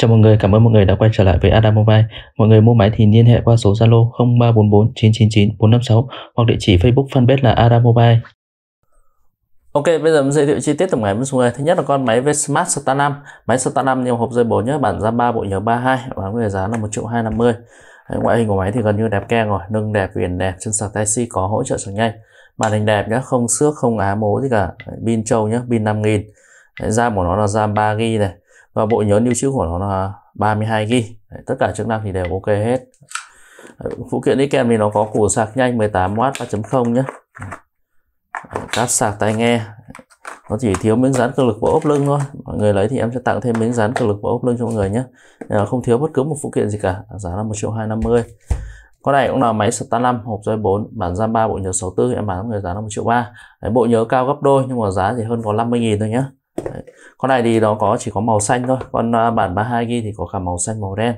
Chào mọi người, cảm ơn mọi người đã quay trở lại với Adam Mobile. Mọi người mua máy thì liên hệ qua số Zalo 0344 999 456 hoặc địa chỉ Facebook fanpage là Adam Mobile. Ok, bây giờ mình giới thiệu chi tiết tổng với mọi người. Thứ nhất là con máy Vsmart Star 5. Máy Star 5 nhiều hộp dây bổ nhé, bản ra 3 bộ nhớ 32 và người giá là 1 triệu 250. Đấy, ngoại hình của máy thì gần như đẹp ke rồi, nâng đẹp, viền đẹp, chân sạc taxi có hỗ trợ sạc nhanh. Màn hình đẹp nhé, không xước, không á mố gì cả. Pin trâu nhé, pin 5000. Đấy, RAM của nó là RAM 3GB này và bộ nhớ lưu trữ của nó là 32 GB tất cả chức năng thì đều ok hết phụ kiện đi kèm thì nó có củ sạc nhanh 18W 3.0 nhé cáp sạc tai nghe nó chỉ thiếu miếng dán cơ lực bộ ốp lưng thôi mọi người lấy thì em sẽ tặng thêm miếng dán cơ lực bộ ốp lưng cho mọi người nhé Nên là không thiếu bất cứ một phụ kiện gì cả giá là một triệu hai năm mươi con này cũng là máy Star 5 hộp dây 4 bản RAM 3 bộ nhớ 64 em bán người giá là 1 triệu 3 Đấy, bộ nhớ cao gấp đôi nhưng mà giá chỉ hơn có 50.000 thôi nhé Đấy. con này thì nó có chỉ có màu xanh thôi con uh, bản 32 ghi thì có cả màu xanh màu đen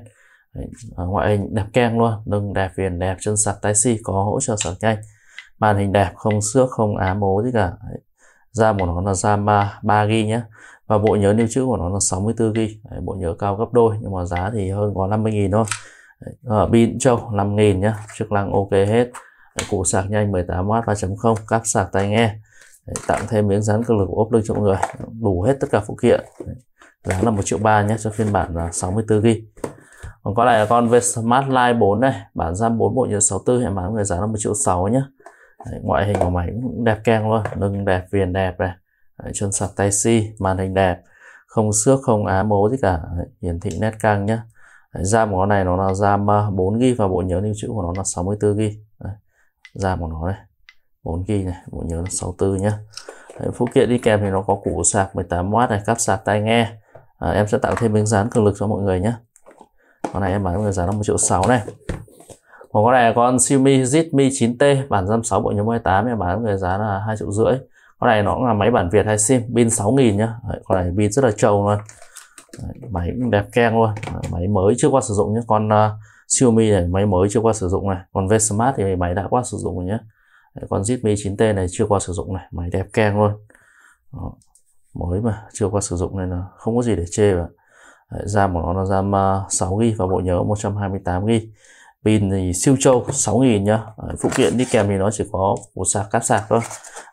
Đấy. À, ngoại hình đẹp keng luôn lưng đẹp viền đẹp chân sạc tai xi si, có hỗ trợ sạc nhanh màn hình đẹp không xước không ám mố gì cả Đấy. RAM của nó là RAM 3 g nhé và bộ nhớ lưu trữ của nó là 64 g bộ nhớ cao gấp đôi nhưng mà giá thì hơn có 50.000 thôi ờ, pin châu 5.000 nhé chức năng ok hết Đấy. củ sạc nhanh 18W 3.0 cáp sạc tai nghe tặng thêm miếng dán cơ lực của ốp lưng cho mọi người đủ hết tất cả phụ kiện giá là một triệu ba nhé cho phiên bản là 64 g còn có này là con Vsmart Line 4 này bản RAM 4 bộ nhớ 64 hệ bán người giá là một triệu sáu nhé Đấy, ngoại hình của máy cũng đẹp keng luôn lưng đẹp viền đẹp này Đấy, chân sạc tay si màn hình đẹp không xước không á mố gì cả Đấy, hiển thị nét căng nhé Đấy, RAM của nó này nó là RAM 4 à, g và bộ nhớ lưu trữ của nó là 64 g RAM của nó đây 4G này bộ nhớ là 64 nhé Đấy, phụ kiện đi kèm thì nó có củ sạc 18W này cáp sạc tai nghe à, em sẽ tạo thêm miếng dán cường lực cho mọi người nhé con này em bán người giá là 1 triệu 6 này còn con này là con Xiaomi Zitmi 9T bản RAM 6 bộ nhớ 28 em bán người giá là 2 triệu rưỡi con này nó cũng là máy bản Việt hay sim pin 6000 nhá Đấy, con này pin rất là trâu luôn Đấy, máy cũng đẹp keng luôn Đấy, máy mới chưa qua sử dụng nhé con uh, Xiaomi này máy mới chưa qua sử dụng này còn Vsmart thì máy đã qua sử dụng rồi nhé con zip 9T này chưa qua sử dụng này máy đẹp keng luôn Đó. mới mà chưa qua sử dụng nên là không có gì để chê cả RAM của nó là RAM 6GB à, và bộ nhớ 128GB pin thì siêu trâu 6.000 nhá phụ kiện đi kèm thì nó chỉ có một sạc cáp sạc thôi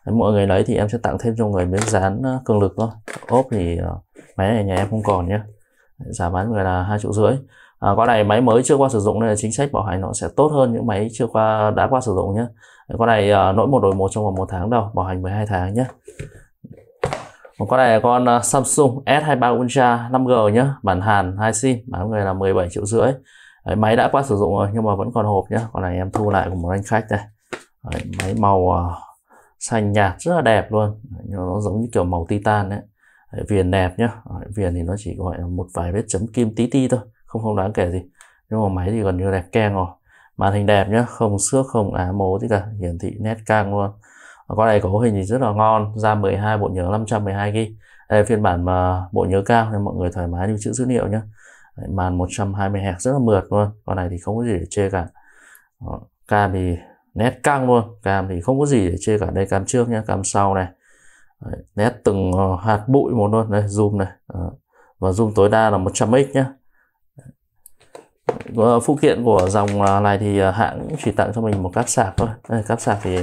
mọi người lấy thì em sẽ tặng thêm cho người miếng dán à, cường lực thôi ốp thì à, máy này nhà em không còn nhá giá bán người là hai triệu rưỡi à, con này máy mới chưa qua sử dụng nên là chính sách bảo hành nó sẽ tốt hơn những máy chưa qua đã qua sử dụng nhé con này à, nỗi một đổi một trong vòng một tháng đâu bảo hành 12 tháng nhé con này là con à, Samsung S23 Ultra 5G nhé bản Hàn 2 sim bán người là 17 triệu rưỡi Đấy, máy đã qua sử dụng rồi nhưng mà vẫn còn hộp nhé con này em thu lại của một anh khách đây Đấy, máy màu à, xanh nhạt rất là đẹp luôn nhưng nó giống như kiểu màu titan đấy, viền đẹp nhá viền thì nó chỉ gọi là một vài vết chấm kim tí ti thôi không không đáng kể gì nhưng mà máy thì gần như đẹp keng rồi màn hình đẹp nhá không xước không á mố gì cả hiển thị nét căng luôn con này cấu hình thì rất là ngon ra 12 bộ nhớ 512 GB đây là phiên bản mà bộ nhớ cao nên mọi người thoải mái lưu trữ dữ liệu nhé màn 120 Hz rất là mượt luôn con này thì không có gì để chê cả cam thì nét căng luôn cam thì không có gì để chê cả đây cam trước nhá cam sau này nét từng ờ, hạt bụi một luôn đây zoom này và zoom tối đa là 100x nhé phụ kiện của dòng à, này thì à, hãng chỉ tặng cho mình một cáp sạc thôi đây, cáp sạc thì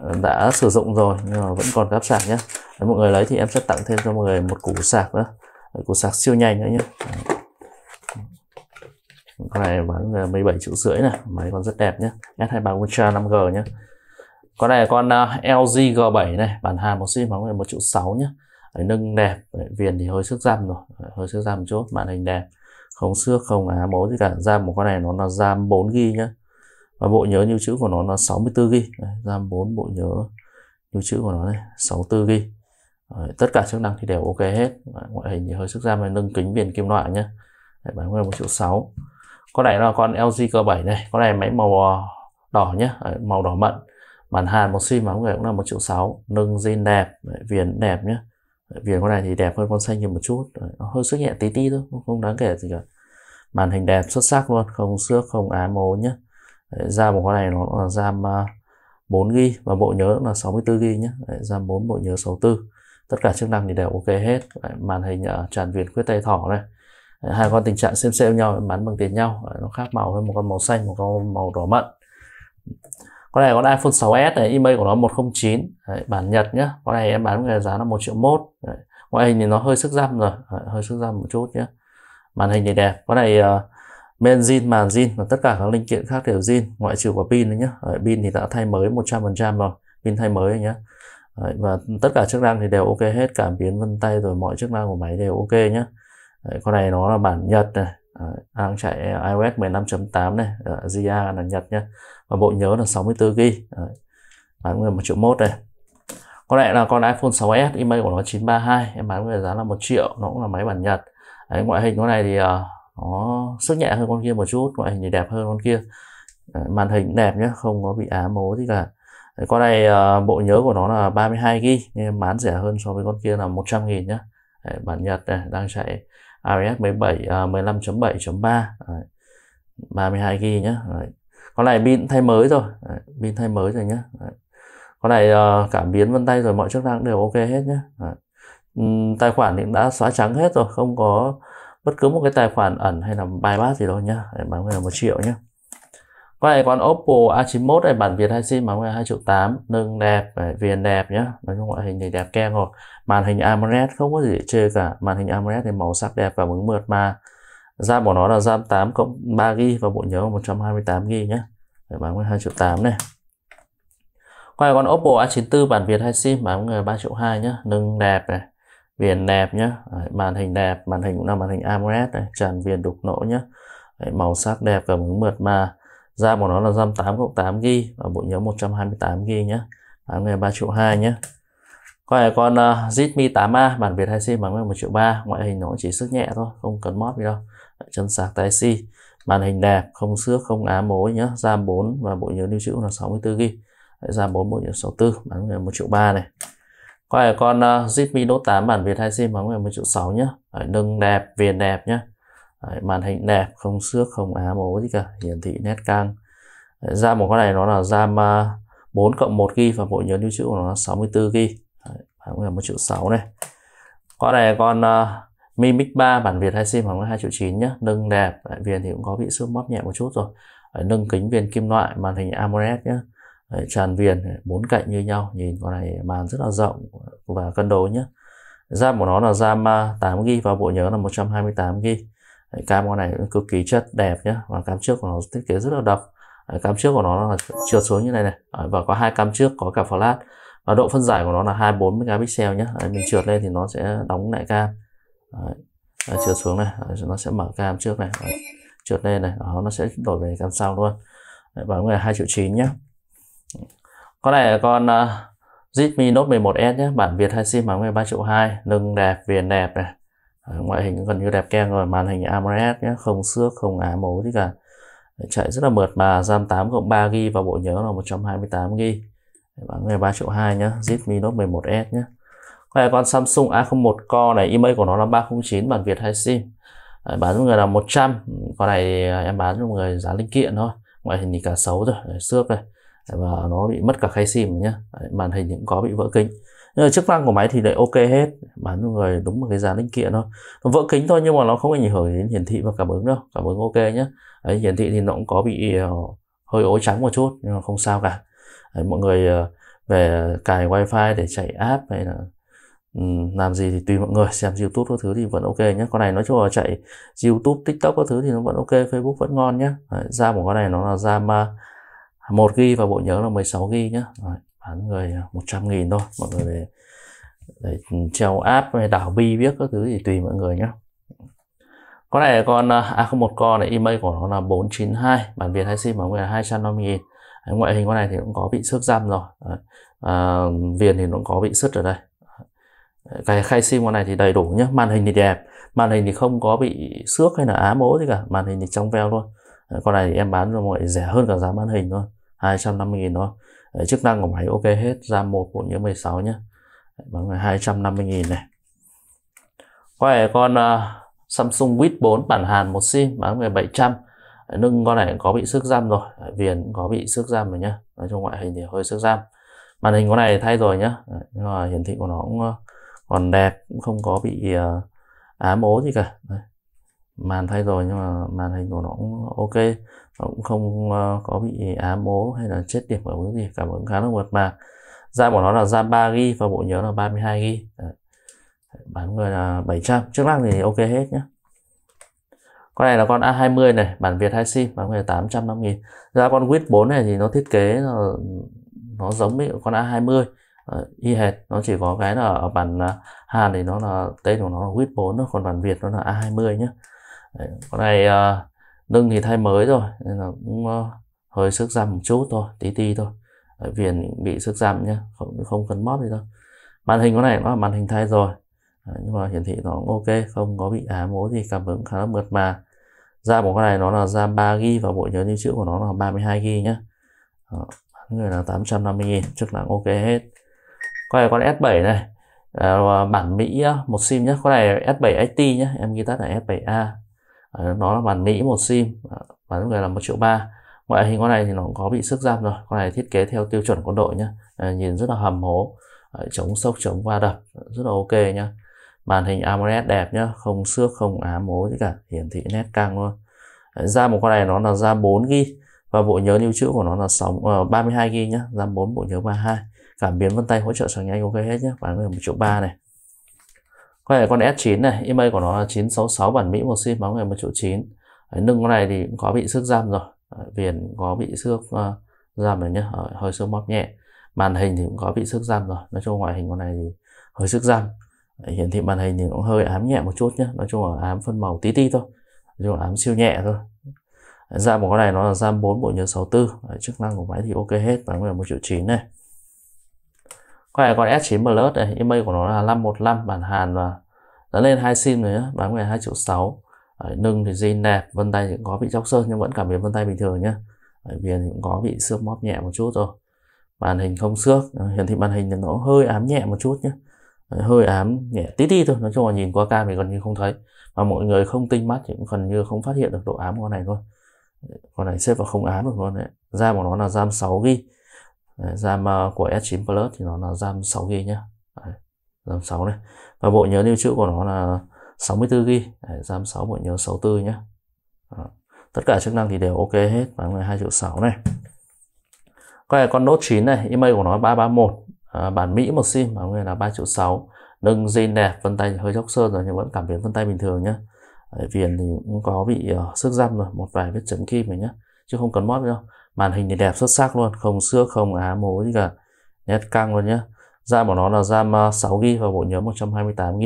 ờ, đã sử dụng rồi nhưng mà vẫn còn cáp sạc nhé nếu mọi người lấy thì em sẽ tặng thêm cho mọi người một củ sạc nữa củ sạc siêu nhanh nữa nhé con này bán 17 à, triệu rưỡi này máy còn rất đẹp nhé S23 Ultra 5G nhé con này con LG G7 này bản Hàn một sim bóng này một triệu sáu nhé nâng đẹp viền thì hơi sức dăm rồi hơi sức răm chút màn hình đẹp không xước không á bố gì cả ram của con này nó là ram 4 g nhá và bộ nhớ lưu trữ của nó là 64 g ram 4 bộ nhớ lưu trữ của nó này 64 g Đấy, tất cả chức năng thì đều ok hết Đấy, ngoại hình thì hơi sức ram này nâng kính viền kim loại nhé Đấy, bán nguyên một triệu sáu con này là con LG G7 này con này máy màu ờ, đỏ nhá Đấy, màu đỏ mận bản hàn một sim bán người cũng là một triệu sáu nâng zin đẹp Đấy, viền đẹp nhé viền con này thì đẹp hơn con xanh nhiều một chút hơi sức nhẹ tí tí thôi không đáng kể gì cả màn hình đẹp xuất sắc luôn không xước không ám ố nhá. ra một con này nó là RAM 4 g và bộ nhớ là 64GB nhé Đấy, RAM 4 bộ nhớ 64 tất cả chức năng thì đều ok hết màn hình ờ, tràn viền khuyết tay thỏ này hai con tình trạng xem xem nhau bán bằng tiền nhau nó khác màu hơn một con màu xanh một con màu đỏ mận con này con iPhone 6s này email của nó 109 đấy, bản Nhật nhá con này em bán với giá là 1 triệu mốt ngoại hình thì nó hơi sức răm rồi đấy, hơi sức răm một chút nhé màn hình thì đẹp con này uh, men zin màn zin và tất cả các linh kiện khác đều zin ngoại trừ quả pin đấy nhá đấy, pin thì đã thay mới 100% rồi pin thay mới nhá đấy, và tất cả chức năng thì đều ok hết cảm biến vân tay rồi mọi chức năng của máy đều ok nhá đấy, con này nó là bản Nhật này đang chạy iOS 15.8 này GA là Nhật nhá và bộ nhớ là 64 GB bán người một triệu mốt đây có lẽ là con iPhone 6s email của nó 932 em bán với giá là một triệu nó cũng là máy bản Nhật đấy, ngoại hình con này thì uh, nó sức nhẹ hơn con kia một chút ngoại hình thì đẹp hơn con kia đấy, màn hình đẹp nhé không có bị á mố gì cả đấy, con này uh, bộ nhớ của nó là 32 g nên bán rẻ hơn so với con kia là 100 nghìn nhé đấy, bản Nhật này, đang chạy iOS 17 uh, 15.7.3 32 g nhé đấy con này pin thay mới rồi pin thay mới rồi nhé Đấy. con này ờ, cảm biến vân tay rồi mọi chức năng đều ok hết nhé tài khoản thì đã xóa trắng hết rồi không có bất cứ một cái tài khoản ẩn hay là bài bát gì đâu nhá Đấy, bán người là một triệu nhé con này con Oppo A91 này bản Việt hai sim bán người hai triệu tám nâng đẹp viền đẹp nhá nói chung ngoại hình thì đẹp kem rồi màn hình AMOLED không có gì để chê cả màn hình AMOLED thì màu sắc đẹp và bứng mượt mà RAM của nó là RAM 8 cộng 3GB và bộ nhớ 128GB nhé để bán với 12 triệu 8 này quay con Oppo A94 bản Việt hay sim bán người 3 triệu 2 nhé nâng đẹp này viền đẹp nhé Đấy, màn hình đẹp màn hình cũng là màn hình AMOLED này tràn viền đục nỗ nhé Đấy, màu sắc đẹp cảm ứng mượt mà RAM của nó là RAM 8 cộng 8 GB và bộ nhớ 128 GB nhé bán người 3 triệu 2 nhé còn này con uh, Zitmi 8A bản Việt hay sim bán người 1 triệu 3 ngoại hình nó chỉ sức nhẹ thôi không cần mót gì đâu chân sạc tai si màn hình đẹp không xước không á mối nhé RAM 4 và bộ nhớ lưu trữ là 64 GB RAM bốn bộ nhớ 64 bán về một triệu ba này quay ở con uh, ờ, Zipmi Note 8 bản Việt 2 sim bán về 1 triệu 6 nhá, nâng đẹp viền đẹp nhá, Đấy, màn hình đẹp không xước không á mối gì cả hiển thị nét căng Đấy, RAM của con này nó là RAM uh, 4 cộng 1 GB và bộ nhớ lưu trữ của nó là 64 GB bán về 1 triệu 6 này con này con uh, Mi Mix 3 bản Việt hai sim khoảng 2 triệu 9 nhé nâng đẹp đại viền thì cũng có bị xước móp nhẹ một chút rồi nâng kính viền kim loại màn hình AMOLED nhé tràn viền bốn cạnh như nhau nhìn con này màn rất là rộng và cân đối nhé RAM của nó là RAM 8GB và bộ nhớ là 128GB cam con này cực kỳ chất đẹp nhé và cam trước của nó thiết kế rất là đập cam trước của nó là trượt xuống như này này và có hai cam trước có cả flash và độ phân giải của nó là 240 megapixel nhé mình trượt lên thì nó sẽ đóng lại cam đấy. Đấy, trượt xuống này đấy, nó sẽ mở cam trước này đấy. trượt lên này đó nó sẽ đổi về cam sau luôn đấy, bảo người hai triệu chín nhá. con này là con uh, ờ, Zipmi Note 11S nhé bản Việt hai sim bằng ba triệu hai, lưng đẹp viền đẹp này đấy, ngoại hình gần như đẹp kem rồi màn hình AMOLED nhé không xước không á mố gì cả chạy rất là mượt mà RAM 8 cộng 3 GB và bộ nhớ là 128 GB bản ba triệu hai nhá, Zipmi Note 11S nhé hay con Samsung A01 Co này email của nó là 309 bản Việt hay sim Đấy, bán cho người là 100 con này à, em bán cho người giá linh kiện thôi ngoại hình thì cả xấu rồi Đấy, xước này Đấy, và nó bị mất cả khay sim nhá Đấy, màn hình cũng có bị vỡ kính nhưng mà chức năng của máy thì lại ok hết bán cho người đúng một cái giá linh kiện thôi nó vỡ kính thôi nhưng mà nó không ảnh hưởng đến hiển thị và cảm ứng đâu cảm ứng ok nhá Đấy, hiển thị thì nó cũng có bị ờ, hơi ố trắng một chút nhưng mà không sao cả Đấy, mọi người ờ, về cài wifi để chạy app hay là Ừ, làm gì thì tùy mọi người xem YouTube các thứ thì vẫn ok nhé con này nói chung là chạy YouTube TikTok các thứ thì nó vẫn ok Facebook vẫn ngon nhé Ra một con này nó là RAM à, một g và bộ nhớ là 16 g nhé Đấy, bán người 100 nghìn thôi mọi người để, để treo app hay đảo bi biết các thứ thì tùy mọi người nhé con này là con à, à không một con này email của nó là 492 bản Việt hay sim mọi người là 250 nghìn ngoại hình con này thì cũng có bị xước răm rồi à, viền thì nó cũng có bị sứt ở đây cái khai sim con này thì đầy đủ nhé màn hình thì đẹp màn hình thì không có bị xước hay là ám ố gì cả màn hình thì trong veo luôn ờ, con này thì em bán cho mọi rẻ hơn cả giá màn hình thôi 250 nghìn thôi ờ, chức năng của máy ok hết RAM 1 bộ nhớ 16 nhé bằng 250 nghìn này con này con uh, Samsung Wit 4 bản Hàn một sim bán về 700 nâng con này có bị xước ram rồi viền có bị xước ram rồi nhá nói chung ngoại hình thì hơi xước ram, màn hình con này thay rồi nhá nhưng mà hiển thị của nó cũng ờ, còn đẹp cũng không có bị uh, ám ố gì cả Đây. màn thay rồi nhưng mà màn hình của nó cũng ok nó cũng không uh, có bị ám ố hay là chết điểm ở cái gì cảm ứng khá là mượt mà RAM dạ của nó là RAM 3 g và bộ nhớ là 32 g bán người là 700 chức năng thì ok hết nhé con này là con A20 này bản Việt 2 sim bán người 850 000 ra con Wit 4 này thì nó thiết kế là nó giống với con A20 Ờ, y hệt nó chỉ có cái là ở bản à, Hàn thì nó là tên của nó là Wit 4 đó, còn bản Việt nó là A20 nhé con này uh, à, lưng thì thay mới rồi nên là cũng ờ, hơi sức giảm một chút thôi tí tí thôi viền bị sức giảm nhá không không cần mót gì đâu màn hình con này nó là màn hình thay rồi nhưng mà hiển thị nó cũng ok không có bị ám ố gì cảm ứng khá là mượt mà RAM của con này nó là RAM 3 g và bộ nhớ lưu trữ của nó là 32 g nhé Đó, người là 850 000 chức năng ok hết con này con S7 này à, bản Mỹ một sim nhé con này S7 IT nhé em ghi tắt là S7A à, ờ, nó là bản Mỹ một sim à, bản lúc là một triệu ba ngoại hình con này thì nó cũng có bị sức giam rồi con này thiết kế theo tiêu chuẩn quân đội nhé à, nhìn rất là hầm hố à, chống sốc chống va đập rất là ok nhé màn hình AMOLED đẹp nhá không xước không ám mố gì cả hiển thị nét căng luôn ra một con này nó là ra 4 g và bộ nhớ lưu trữ của nó là 6 uh, 32 g nhá, RAM 4 bộ nhớ 32 cảm biến vân tay hỗ trợ sạc nhanh ok hết nhé bản này một triệu ba này có này con S9 này email của nó là 966 bản Mỹ một sim bóng này một triệu chín nâng con này thì cũng có bị xước giam rồi viền có bị xước uh, giam rồi nhé ờ, hơi xước móp nhẹ màn hình thì cũng có bị xước giam rồi nói chung ngoại hình con này thì hơi xước giam hiển thị màn hình thì cũng hơi ám nhẹ một chút nhé nói chung là ám phân màu tí tí thôi nói chung là ám siêu nhẹ thôi RAM của con này nó là RAM 4 bộ nhớ 64 chức năng của máy thì ok hết bán là một triệu chín này con này con S9 Plus này email của nó là 515 bản Hàn và đã lên hai sim rồi nhé bán về 2 triệu 6 Đấy, nâng thì zin nẹp vân tay thì cũng có bị chóc sơn nhưng vẫn cảm biến vân tay bình thường nhé Đấy, viền thì cũng có bị xước móp nhẹ một chút rồi màn hình không xước hiển thị màn hình thì nó hơi ám nhẹ một chút nhé Đấy, hơi ám nhẹ tí tí thôi nói chung là nhìn qua cam thì gần như không thấy mà mọi người không tinh mắt thì cũng gần như không phát hiện được độ ám của con này thôi con này xếp vào không ám được luôn đấy RAM của nó là RAM 6 gb Đấy, RAM ờ, của S9 Plus thì nó là RAM 6GB nhé RAM 6 này và bộ nhớ lưu trữ của nó là 64GB Đấy, RAM 6 bộ nhớ 64 nhé Đó. tất cả chức năng thì đều ok hết bán 2 triệu 6 này có con Note 9 này email của nó 331 à, ờ, bản Mỹ một sim bán người là 3 triệu 6 nâng zin đẹp vân tay hơi chóc sơn rồi nhưng vẫn cảm biến vân tay bình thường nhé viền thì cũng có bị uh, sức răm rồi một vài vết chấm kim này nhé chứ không cần mót đâu màn hình thì đẹp xuất sắc luôn không xước không á mố gì cả nét căng luôn nhá RAM của nó là RAM 6 g và bộ nhớ 128 g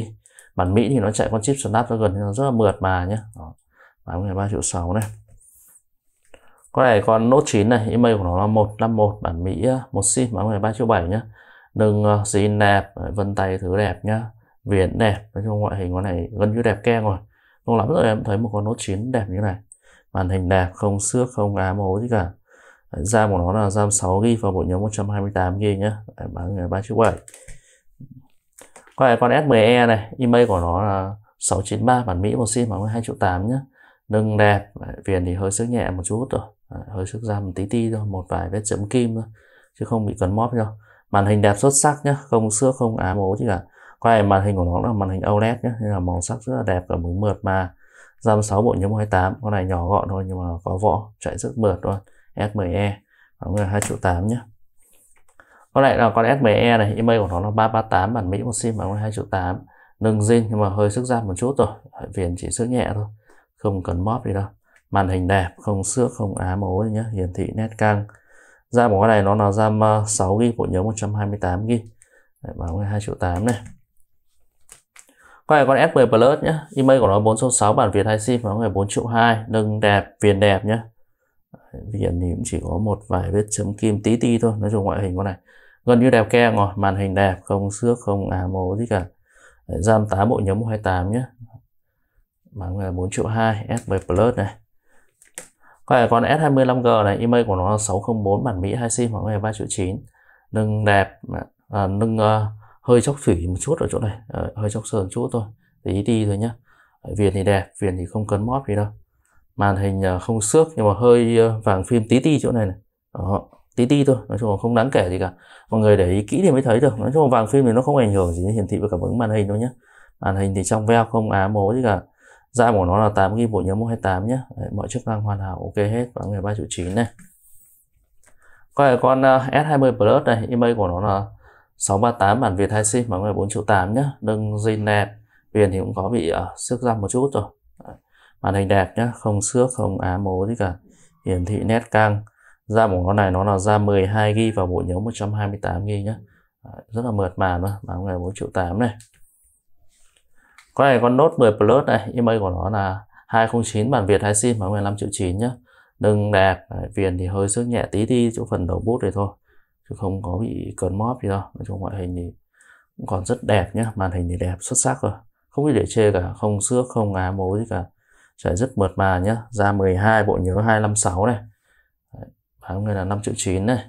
bản Mỹ thì nó chạy con chip Snapdragon nó rất là mượt mà nhé Đó. bán 13 triệu 6 này con này con nốt 9 này email của nó là 151 bản Mỹ một sim bán 13 triệu 7 nhé nâng ờ, zin đẹp vân tay thứ đẹp nhá viền đẹp nói chung ngoại hình con này gần như đẹp keng rồi lâu lắm rồi em thấy một con nốt 9 đẹp như này màn hình đẹp không xước không ám ố gì cả RAM của nó là RAM 6GB và bộ nhớ 128GB nhé Đấy, bán 3 triệu 7 Còn này con S10e này email của nó là 693 bản Mỹ một sim bằng 2 triệu 8 nhé nâng đẹp viền thì hơi sức nhẹ một chút rồi hơi sức ra một tí ti thôi một vài vết chấm kim thôi chứ không bị cấn móp đâu màn hình đẹp xuất sắc nhá không xước không ám ố gì cả quay này, màn hình của nó là màn hình OLED nhá nên là màu sắc rất là đẹp và mượt mà RAM 6 bộ nhớ 28 con này nhỏ gọn thôi nhưng mà có vỏ chạy rất mượt luôn SME khoảng là 2 triệu 8 nhé có lại là con SME này email của nó là 338 bản Mỹ một sim khoảng là 2 triệu 8 nâng zin nhưng mà hơi sức giáp một chút rồi viền chỉ sức nhẹ thôi không cần móp gì đâu màn hình đẹp không xước không ám ố nhé hiển thị nét căng RAM của cái này nó là RAM 6GB bộ nhớ 128GB báo 2 triệu 8 này Có này con S10 e Plus nhé email của nó 466 bản Việt 2 sim báo ngày 4 triệu 2 nâng đẹp viền đẹp nhé viền thì cũng chỉ có một vài vết chấm kim tí ti thôi nói chung ngoại hình con này gần như đẹp ke rồi màn hình đẹp không xước không à mố gì cả RAM 8 bộ nhấm 128 nhé bán là 4 triệu 2 S7 Plus này còn con S25G này email của nó là 604 bản Mỹ 2 sim khoảng ngày 3 triệu 9 nâng đẹp à, nâng uh, hơi chóc thủy một chút ở chỗ này à, hơi chóc sơn chút thôi để ý đi thôi nhá viền thì đẹp viền thì không cấn móp gì đâu màn hình à, không xước nhưng mà hơi à, vàng phim tí ti chỗ này này đó tí ti thôi nói chung là không đáng kể gì cả mọi người để ý kỹ thì mới thấy được nói chung là vàng phim thì nó không ảnh hưởng gì đến hiển thị với cảm ứng màn hình đâu nhé màn hình thì trong veo không ám mố gì cả RAM của nó là 8 g bộ nhớ 128 nhé Đấy, mọi chức năng hoàn hảo ok hết và người ba triệu 9 này coi là con à, S20 Plus này email của nó là 638 bản Việt 2 sim và người 4 triệu 8 nhé đừng dây nẹt viền thì cũng có bị uh, xước răng một chút rồi Đấy màn hình đẹp nhé, không xước không á mố gì cả hiển thị nét căng RAM của nó này nó là RAM 12 g và bộ nhớ 128 g nhé, rất là mượt mà mà mà ngày 4 triệu 8 này có này con Note 10 Plus này email của nó là 209 bản Việt 2 sim mà 15 triệu 9 nhé, đừng đẹp viền thì hơi sức nhẹ tí đi chỗ phần đầu bút này thôi chứ không có bị cấn móp gì đâu nói chung ngoại hình thì cũng còn rất đẹp nhé, màn hình thì đẹp xuất sắc rồi không bị để chê cả không xước không á mối gì cả chạy rất mượt mà nhé ra 12 bộ nhớ 256 này Đấy, bán người là 5 triệu 9 này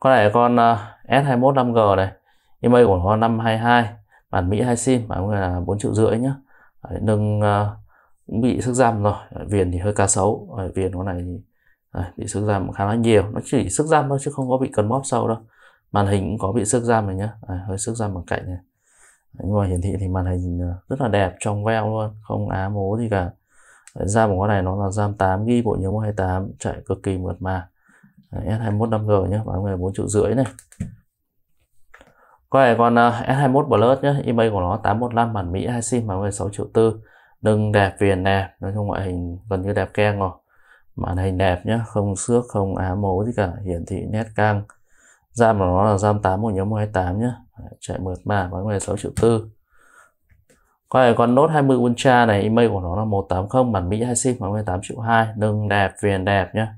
con này con uh, S21 5G này email của con 522 bản Mỹ 2 sim bán người là 4 triệu rưỡi nhé Đấy, nâng à, cũng bị sức giam rồi Đấy, viền thì hơi cá sấu Đấy, viền con này thì, Đấy, à, bị sức giam khá là nhiều nó chỉ sức giam thôi chứ không có bị cần móp sâu đâu màn hình cũng có bị sức giam này nhé hơi sức giam bằng cạnh này nhưng mà hiển thị thì màn hình ờ, rất là đẹp trong veo luôn không á mố gì cả Ra của con này nó là RAM 8 ghi bộ nhớ 128 chạy cực kỳ mượt mà S21 5G nhé bán người 4 triệu rưỡi này con này con S21 Plus nhé eBay của nó 815 bản Mỹ 2 sim bán người 6 triệu tư đừng đẹp viền đẹp nói chung ngoại hình gần như đẹp keng rồi màn hình đẹp nhé không xước không á mố gì cả hiển thị nét căng RAM của nó là RAM 8 bộ nhớ 128 nhé chạy mượt mà bán 16 triệu tư coi con nốt 20 Ultra này email của nó là 180 bản Mỹ 2 sim 18 triệu 2 nâng đẹp viền đẹp nhá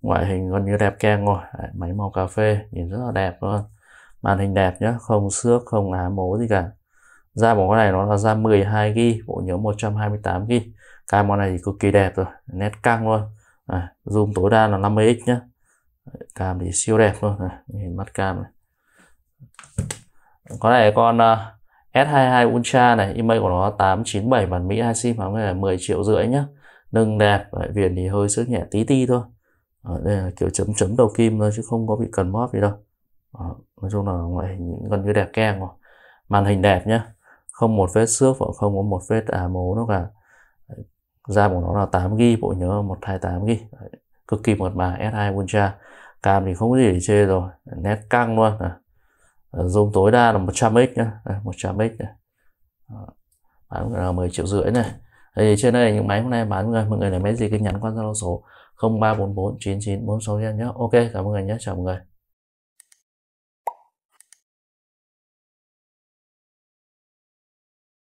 ngoại hình gần như đẹp keng rồi Đấy, máy màu cà phê nhìn rất là đẹp luôn màn hình đẹp nhá không xước không á mố gì cả RAM của con này nó là RAM 12 g bộ nhớ 128 GB cái món này thì cực kỳ đẹp rồi nét căng luôn à, zoom tối đa là 50x nhá cam thì siêu đẹp luôn à, nhìn mắt cam này có này con ờ, S22 Ultra này email của nó 897 bản Mỹ hai sim khoảng là 10 triệu rưỡi nhá nâng đẹp viền thì hơi sức nhẹ tí ti thôi ở ờ, đây là kiểu chấm chấm đầu kim thôi chứ không có bị cần móp gì đâu à, nói chung là ngoại hình gần như đẹp keng rồi màn hình đẹp nhá không một vết xước và không có một vết à mố nó cả RAM của nó là 8 g bộ nhớ 128 g cực kỳ mượt mà S2 Ultra cam thì không có gì để chê rồi nét căng luôn à Ờ, zoom tối đa là 100x nhá đây, 100x này. bán là 10 triệu rưỡi này thì trên đây những máy hôm nay bán người mọi người là máy gì cứ nhắn qua zalo số 0344 9946 nhá ok cảm ơn người nhé chào mọi người